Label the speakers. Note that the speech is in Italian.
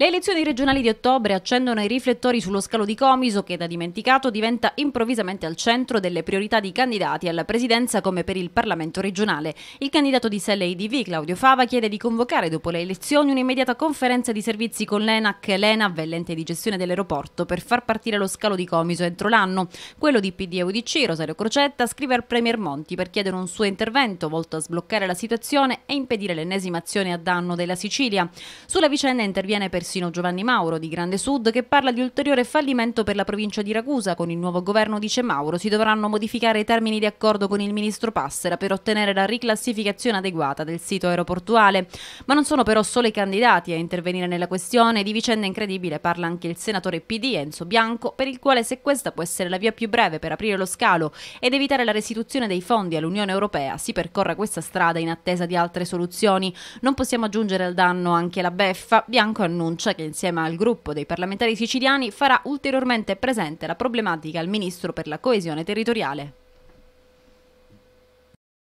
Speaker 1: Le elezioni regionali di ottobre accendono i riflettori sullo scalo di Comiso che da dimenticato diventa improvvisamente al centro delle priorità di candidati alla presidenza come per il Parlamento regionale. Il candidato di Selle IDV, Claudio Fava, chiede di convocare dopo le elezioni un'immediata conferenza di servizi con l'ENAC e l'ENAV, l'ente di gestione dell'aeroporto, per far partire lo scalo di Comiso entro l'anno. Quello di PD e UDC, Rosario Crocetta, scrive al Premier Monti per chiedere un suo intervento volto a sbloccare la situazione e impedire l'ennesima azione a danno della Sicilia. Sulla vicenda interviene per Orsino Giovanni Mauro di Grande Sud che parla di ulteriore fallimento per la provincia di Ragusa. Con il nuovo governo, dice Mauro, si dovranno modificare i termini di accordo con il ministro Passera per ottenere la riclassificazione adeguata del sito aeroportuale. Ma non sono però solo i candidati a intervenire nella questione. Di vicenda incredibile parla anche il senatore PD Enzo Bianco, per il quale se questa può essere la via più breve per aprire lo scalo ed evitare la restituzione dei fondi all'Unione Europea, si percorra questa strada in attesa di altre soluzioni. Non possiamo aggiungere al danno anche la beffa. Bianco annuncia annuncia che insieme al gruppo dei parlamentari siciliani farà ulteriormente presente la problematica al Ministro per la coesione territoriale.